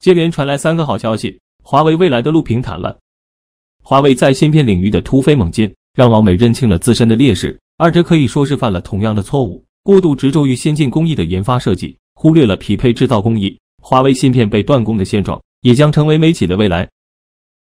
接连传来三个好消息，华为未来的路平坦了。华为在芯片领域的突飞猛进，让老美认清了自身的劣势。二者可以说是犯了同样的错误，过度执着于先进工艺的研发设计，忽略了匹配制造工艺。华为芯片被断供的现状，也将成为美企的未来。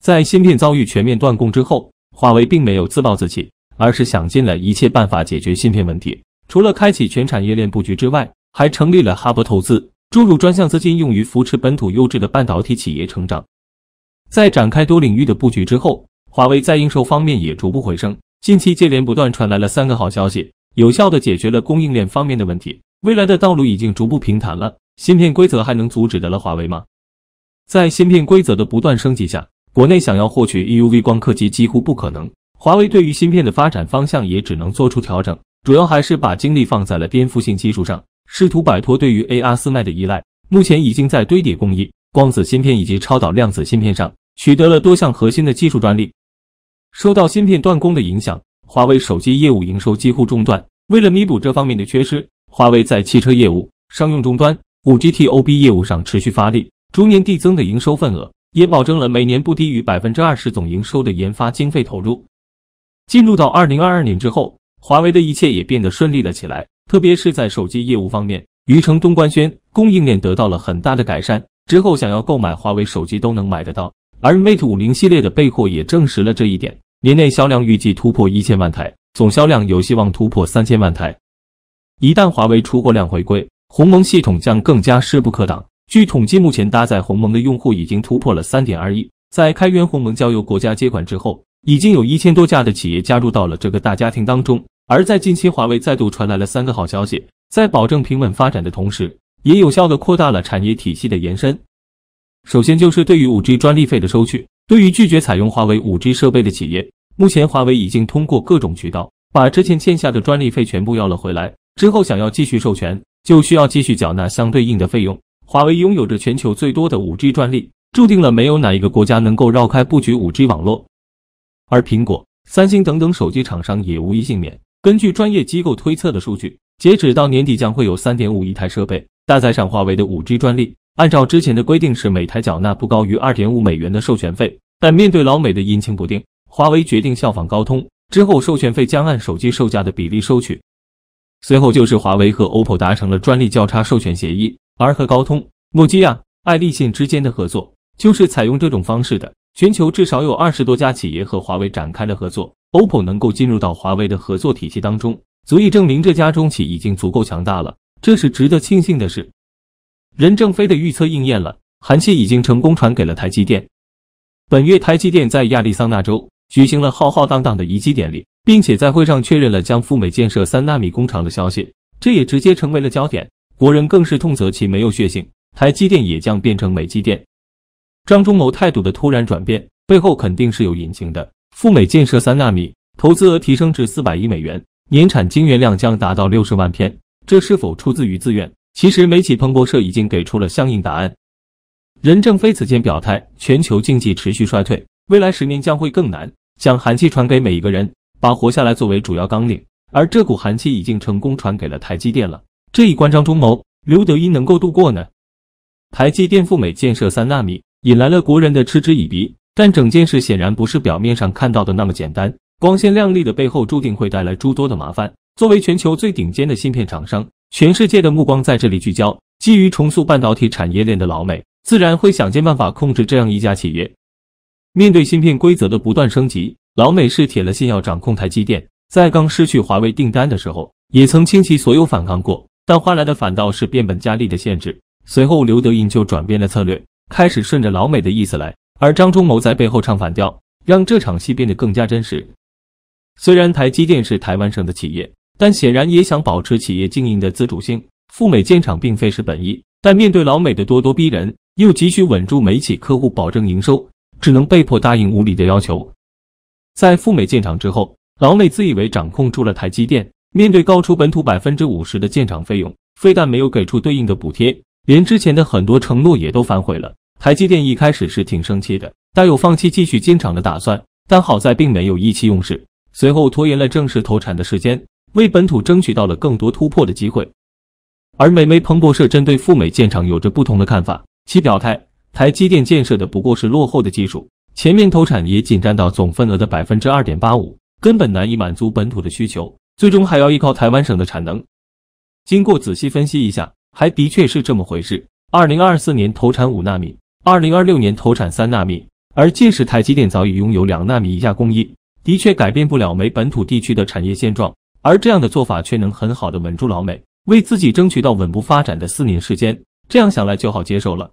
在芯片遭遇全面断供之后，华为并没有自暴自弃，而是想尽了一切办法解决芯片问题。除了开启全产业链布局之外，还成立了哈勃投资。注入专项资金用于扶持本土优质的半导体企业成长。在展开多领域的布局之后，华为在应收方面也逐步回升。近期接连不断传来了三个好消息，有效的解决了供应链方面的问题。未来的道路已经逐步平坦了。芯片规则还能阻止得了华为吗？在芯片规则的不断升级下，国内想要获取 EUV 光刻机几乎不可能。华为对于芯片的发展方向也只能做出调整，主要还是把精力放在了颠覆性技术上。试图摆脱对于 A、r 斯麦的依赖，目前已经在堆叠工艺、光子芯片以及超导量子芯片上取得了多项核心的技术专利。受到芯片断供的影响，华为手机业务营收几乎中断。为了弥补这方面的缺失，华为在汽车业务、商用终端、5G T O B 业务上持续发力，逐年递增的营收份额也保证了每年不低于百分之二十总营收的研发经费投入。进入到二零二二年之后，华为的一切也变得顺利了起来。特别是在手机业务方面，余承东官宣供应链得到了很大的改善之后，想要购买华为手机都能买得到。而 Mate 五零系列的背后也证实了这一点，年内销量预计突破一千万台，总销量有希望突破三千万台。一旦华为出货量回归，鸿蒙系统将更加势不可挡。据统计，目前搭载鸿蒙的用户已经突破了三点二亿。在开源鸿蒙交由国家接管之后，已经有一千多家的企业加入到了这个大家庭当中。而在近期，华为再度传来了三个好消息，在保证平稳发展的同时，也有效的扩大了产业体系的延伸。首先就是对于五 G 专利费的收取，对于拒绝采用华为五 G 设备的企业，目前华为已经通过各种渠道把之前欠下的专利费全部要了回来。之后想要继续授权，就需要继续缴纳相对应的费用。华为拥有着全球最多的五 G 专利，注定了没有哪一个国家能够绕开布局五 G 网络。而苹果、三星等等手机厂商也无一幸免。根据专业机构推测的数据，截止到年底将会有3.5亿台设备搭载上华为的 5G 专利。按照之前的规定，是每台缴纳不高于2.5美元的授权费。但面对老美的阴晴不定，华为决定效仿高通，之后授权费将按手机售价的比例收取。随后就是华为和 OPPO 达成了专利交叉授权协议，而和高通、诺基亚、爱立信之间的合作就是采用这种方式的。全球至少有二十多家企业和华为展开了合作，OPPO 能够进入到华为的合作体系当中，足以证明这家中企已经足够强大了。这是值得庆幸的事。任正非的预测应验了，韩气已经成功传给了台积电。本月，台积电在亚利桑那州举行了浩浩荡荡的移机典礼，并且在会上确认了将赴美建设三纳米工厂的消息，这也直接成为了焦点。国人更是痛责其没有血性，台积电也将变成美积电。张忠谋态度的突然转变背后肯定是有隐情的。赴美建设三纳米投资额提升至四百亿美元，年产晶圆量将达到六十万片，这是否出自于自愿？其实，媒体彭博社已经给出了相应答案。任正非此前表态，全球经济持续衰退，未来十年将会更难，将寒气传给每一个人，把活下来作为主要纲领。而这股寒气已经成功传给了台积电了。这一关，张忠谋、刘德一能够度过呢？台积电赴美建设三纳米。引来了国人的嗤之以鼻，但整件事显然不是表面上看到的那么简单。光鲜亮丽的背后，注定会带来诸多的麻烦。作为全球最顶尖的芯片厂商，全世界的目光在这里聚焦。基于重塑半导体产业链的老美，自然会想尽办法控制这样一家企业。面对芯片规则的不断升级，老美是铁了心要掌控台积电。在刚失去华为订单的时候，也曾倾其所有反抗过，但换来的反倒是变本加厉的限制。随后，刘德银就转变了策略。开始顺着老美的意思来，而张忠谋在背后唱反调，让这场戏变得更加真实。虽然台积电是台湾省的企业，但显然也想保持企业经营的自主性，赴美建厂并非是本意。但面对老美的咄咄逼人，又急需稳住美企客户，保证营收，只能被迫答应无理的要求。在赴美建厂之后，老美自以为掌控住了台积电，面对高出本土百分之五十的建厂费用，非但没有给出对应的补贴，连之前的很多承诺也都反悔了。台积电一开始是挺生气的，但有放弃继续建厂的打算，但好在并没有意气用事，随后拖延了正式投产的时间，为本土争取到了更多突破的机会。而美媒彭博社针对赴美建厂有着不同的看法，其表态台积电建设的不过是落后的技术，前面投产也仅占到总份额的百分之二点八五，根本难以满足本土的需求，最终还要依靠台湾省的产能。经过仔细分析一下，还的确是这么回事。二零二四年投产五纳米。二零二六年投产三纳米，而届时台积电早已拥有两纳米以下工艺，的确改变不了美本土地区的产业现状。而这样的做法却能很好的稳住老美，为自己争取到稳步发展的四年时间。这样想来就好接受了。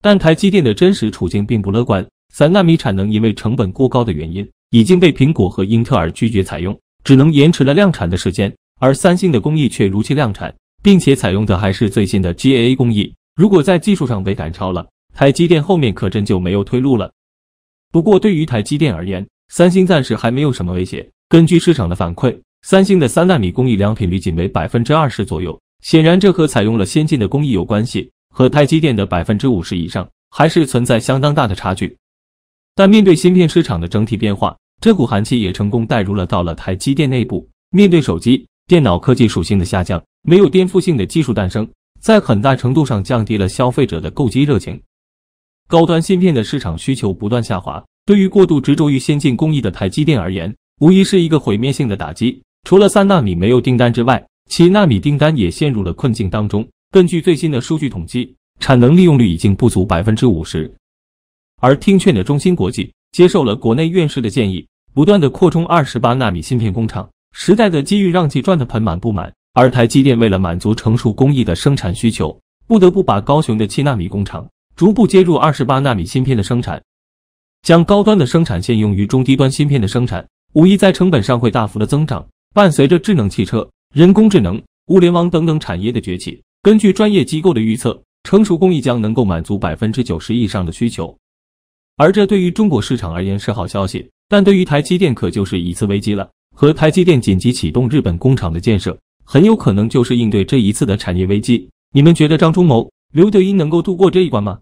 但台积电的真实处境并不乐观，三纳米产能因为成本过高的原因，已经被苹果和英特尔拒绝采用，只能延迟了量产的时间。而三星的工艺却如期量产，并且采用的还是最新的 GAA 工艺。如果在技术上被赶超了，台积电后面可真就没有退路了。不过对于台积电而言，三星暂时还没有什么威胁。根据市场的反馈，三星的三纳米工艺良品率仅为百分之二十左右，显然这和采用了先进的工艺有关系，和台积电的百分之五十以上还是存在相当大的差距。但面对芯片市场的整体变化，这股寒气也成功带入了到了台积电内部。面对手机、电脑科技属性的下降，没有颠覆性的技术诞生，在很大程度上降低了消费者的购机热情。高端芯片的市场需求不断下滑，对于过度执着于先进工艺的台积电而言，无疑是一个毁灭性的打击。除了三纳米没有订单之外，其纳米订单也陷入了困境当中。根据最新的数据统计，产能利用率已经不足百分之五十。而听劝的中芯国际接受了国内院士的建议，不断的扩充二十八纳米芯片工厂。时代的机遇让其赚得盆满钵满，而台积电为了满足成熟工艺的生产需求，不得不把高雄的七纳米工厂。逐步接入二十八纳米芯片的生产，将高端的生产线用于中低端芯片的生产，无疑在成本上会大幅的增长。伴随着智能汽车、人工智能、物联网等等产业的崛起，根据专业机构的预测，成熟工艺将能够满足百分之九十以上的需求。而这对于中国市场而言是好消息，但对于台积电可就是一次危机了。和台积电紧急启动日本工厂的建设，很有可能就是应对这一次的产业危机。你们觉得张忠谋、刘德英能够度过这一关吗？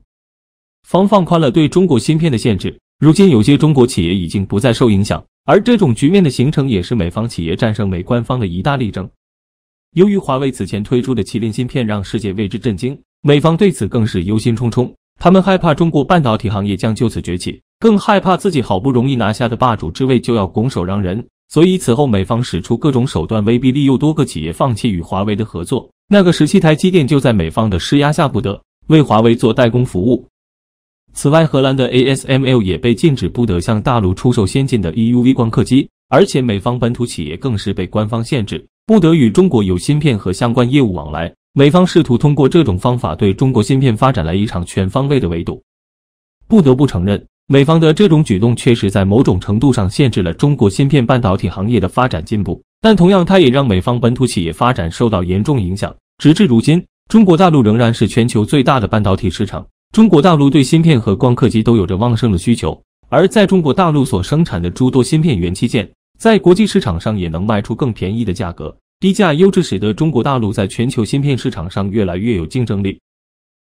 方放宽了对中国芯片的限制，如今有些中国企业已经不再受影响，而这种局面的形成也是美方企业战胜美官方的一大例证。由于华为此前推出的麒麟芯片让世界为之震惊，美方对此更是忧心忡忡，他们害怕中国半导体行业将就此崛起，更害怕自己好不容易拿下的霸主之位就要拱手让人，所以此后美方使出各种手段威逼利诱多个企业放弃与华为的合作，那个十七台积电就在美方的施压下不得为华为做代工服务。此外，荷兰的 ASML 也被禁止不得向大陆出售先进的 EUV 光刻机，而且美方本土企业更是被官方限制不得与中国有芯片和相关业务往来。美方试图通过这种方法对中国芯片发展来一场全方位的围堵。不得不承认，美方的这种举动确实在某种程度上限制了中国芯片半导体行业的发展进步，但同样，它也让美方本土企业发展受到严重影响。直至如今，中国大陆仍然是全球最大的半导体市场。中国大陆对芯片和光刻机都有着旺盛的需求，而在中国大陆所生产的诸多芯片元器件，在国际市场上也能卖出更便宜的价格。低价优质使得中国大陆在全球芯片市场上越来越有竞争力。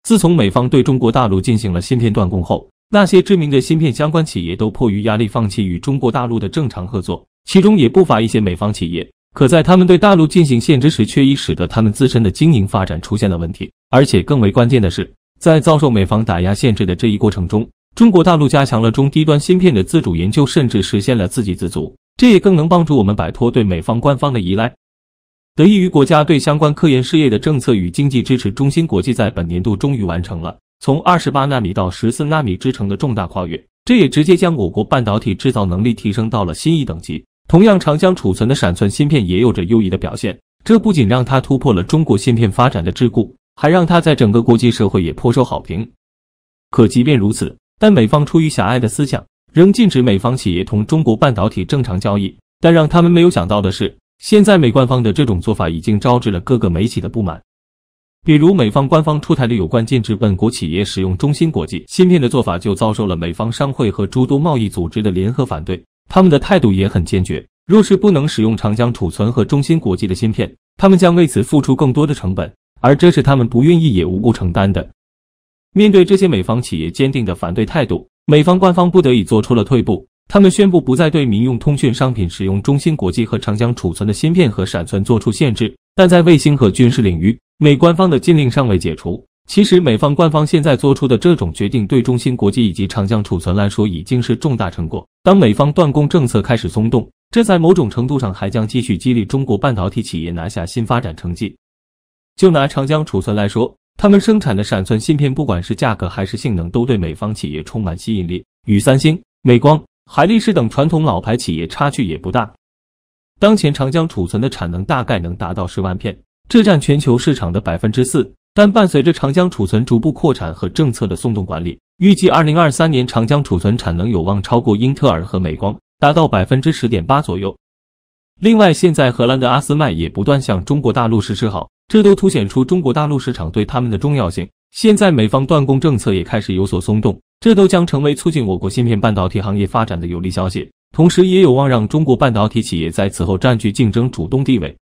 自从美方对中国大陆进行了芯片断供后，那些知名的芯片相关企业都迫于压力放弃与中国大陆的正常合作，其中也不乏一些美方企业。可在他们对大陆进行限制时，却已使得他们自身的经营发展出现了问题。而且更为关键的是。在遭受美方打压限制的这一过程中，中国大陆加强了中低端芯片的自主研究，甚至实现了自给自足，这也更能帮助我们摆脱对美方官方的依赖。得益于国家对相关科研事业的政策与经济支持，中芯国际在本年度终于完成了从二十八纳米到十四纳米制程的重大跨越，这也直接将我国半导体制造能力提升到了新一等级。同样，长江储存的闪存芯片也有着优异的表现，这不仅让它突破了中国芯片发展的桎梏。还让他在整个国际社会也颇受好评。可即便如此，但美方出于狭隘的思想，仍禁止美方企业同中国半导体正常交易。但让他们没有想到的是，现在美官方的这种做法已经招致了各个媒体的不满。比如，美方官方出台的有关禁止本国企业使用中芯国际芯片的做法，就遭受了美方商会和诸多贸易组织的联合反对。他们的态度也很坚决，若是不能使用长江储存和中芯国际的芯片，他们将为此付出更多的成本。而这是他们不愿意也无故承担的。面对这些美方企业坚定的反对态度，美方官方不得已做出了退步，他们宣布不再对民用通讯商品使用中芯国际和长江储存的芯片和闪存做出限制，但在卫星和军事领域，美官方的禁令尚未解除。其实，美方官方现在做出的这种决定，对中芯国际以及长江储存来说已经是重大成果。当美方断供政策开始松动，这在某种程度上还将继续激励中国半导体企业拿下新发展成绩。就拿长江储存来说，他们生产的闪存芯片，不管是价格还是性能，都对美方企业充满吸引力，与三星、美光、海力士等传统老牌企业差距也不大。当前长江储存的产能大概能达到十万片，这占全球市场的百分之四。但伴随着长江储存逐步扩产和政策的松动管理，预计二零二三年长江储存产能有望超过英特尔和美光，达到百分之十点八左右。另外，现在荷兰的阿斯麦也不断向中国大陆实施好。这都凸显出中国大陆市场对他们的重要性。现在美方断供政策也开始有所松动，这都将成为促进我国芯片半导体行业发展的有利消息，同时也有望让中国半导体企业在此后占据竞争主动地位。